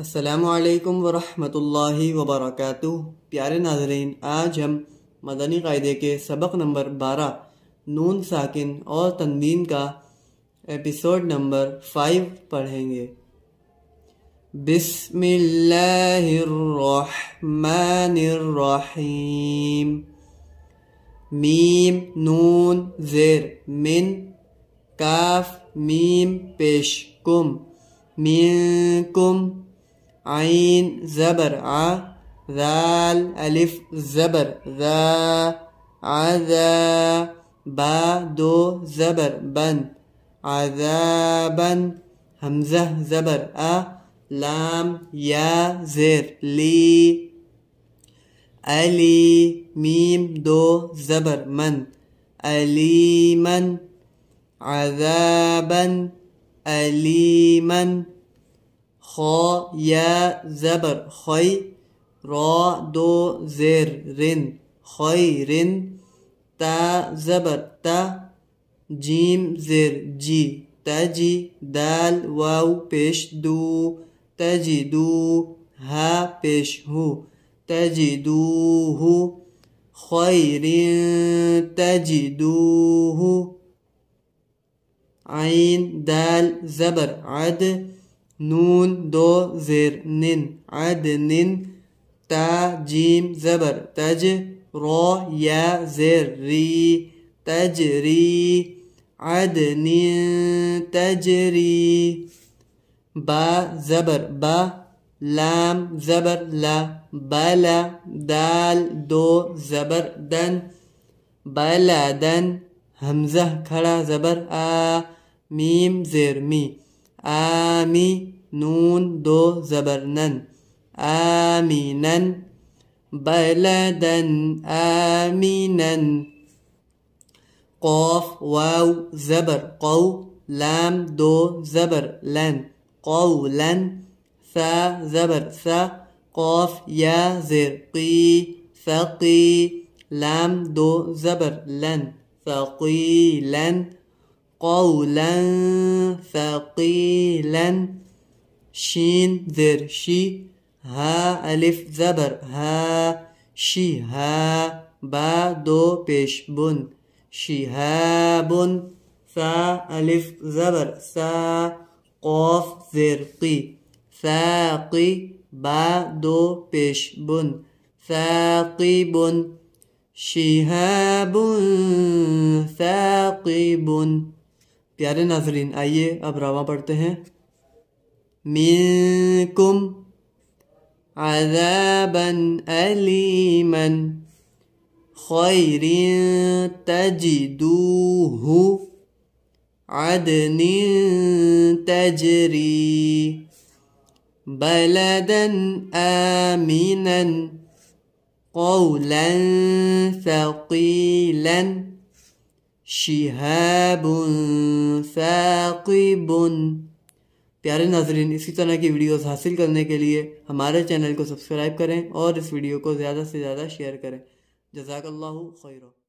السلام علیکم ورحمۃ اللہ وبرکاتہ پیارے ناظرین آج ہم مدنی قاعدے کے سبق نمبر بارہ نون ساکن اور تنوین کا ایپیسوڈ نمبر فائیو پڑھیں گے بسم اللہ الرحمن الرحیم میم میم نون زیر من کاف پیش کم کم عين زبر ع ذال ألف زبر ذا عذا با دو زبر بن عذابا همزة زبر أ لام يا زير لي ألي ميم دو زبر من أليما عذابا أليما خا یا زبر خی را دو زر رن خیرن تا زبر تا جیم زر جی تجی دال واو پیش دو تجدو ها پیش هو تجدوه خير تجدوه عين دال زبر عد نون دو زیر نن عدنن تا جیم زبر تج را یا زیر ری تجری عدن تجری با زبر با لام زبر لا بلا دال دو زبر دن بلدن همزه کھڑا زبر آ میم زیر می آمي نون دو زبرنن آمينا بلدا آمينا قاف واو زبر قو لام دو زبر لن قولا ثا زبر ثا قاف يا زر قي ثقي لام دو زبر لن ثقيلا قولا ثقيلا شين ذر شي ها ألف زبر ها شي ها با دو بيش بن شهاب ثا ألف زبر ثا قاف ذرقي ثاقي با دو بيش بن ثاقب شهاب ثاقب پیارے ناظرین آئیے اب रामा پڑھتے ہیں मिनकुम عذابا أليما خير تجدوه عدن تجري بلدا آمنا قولا ثقيلا शिहाब फ़ाक़िबुन प्यारे नाजरीन इसी तरह की वीडियोस हासिल करने के लिए हमारे चैनल को सब्सक्राइब करें और इस वीडियो को ज़्यादा से ज़्यादा शेयर करें जजाकल्ला खैर